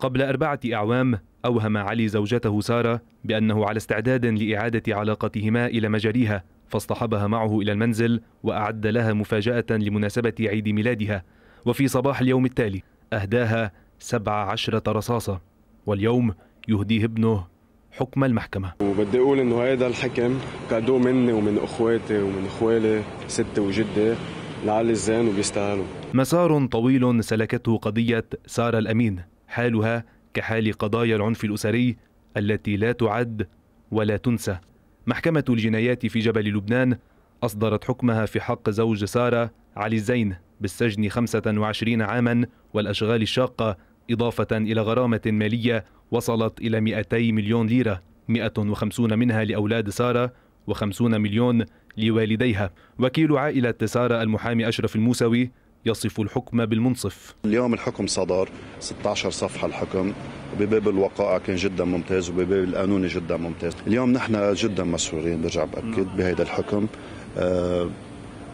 قبل أربعة أعوام أوهم علي زوجته سارة بأنه على استعداد لإعادة علاقتهما إلى مجاريها فاصطحبها معه إلى المنزل وأعد لها مفاجأة لمناسبة عيد ميلادها وفي صباح اليوم التالي أهداها سبع عشرة رصاصة واليوم يهديه ابنه حكم المحكمة وبدي أقول إنه هيدا الحكم كادو مني ومن أخواتي ومن أخوالي ستي وجدي لعلي الزين وبيستاهلوا مسار طويل سلكته قضية سارة الأمين حالها كحال قضايا العنف الأسري التي لا تعد ولا تنسى محكمة الجنايات في جبل لبنان أصدرت حكمها في حق زوج سارة علي الزين بالسجن 25 عاما والأشغال الشاقة إضافة إلى غرامة مالية وصلت إلى 200 مليون ليرة 150 منها لأولاد سارة و50 مليون لوالديها وكيل عائلة سارة المحامي أشرف الموسوي يصف الحكم بالمنصف اليوم الحكم صدر 16 صفحة الحكم بباب الوقائع كان جدا ممتاز وبباب القانون جدا ممتاز اليوم نحن جدا مسرورين برجع بأكد نعم. بهذا الحكم آه،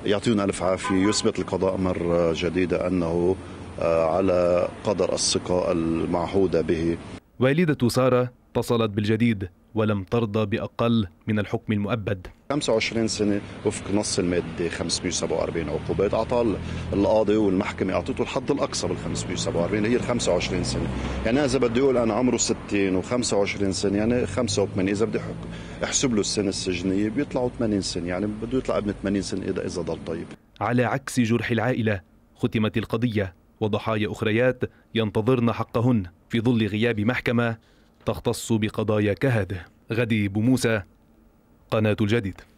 يعطينا ألف عافية يثبت القضاء مرة جديدة أنه آه، على قدر الثقة المعهودة به والدة سارة اتصلت بالجديد ولم ترضى بأقل من الحكم المؤبد 25 سنة وفق نص المادة 547 عقوبات أعطى القاضي والمحكمة أعطته الحد الأقصى بال 547 هي ال 25 سنة يعني إذا بدي أقول أنا عمره 60 و25 سنة يعني 85 إذا بدي أحسب له السنة السجنية بيطلعوا 80 سنة يعني بده يطلع ابن 80 سنة إذا إذا ضل طيب على عكس جرح العائلة ختمت القضية وضحايا أخريات ينتظرن حقهن في ظل غياب محكمة تختص بقضايا كهذه غدي بموسى قناة الجديد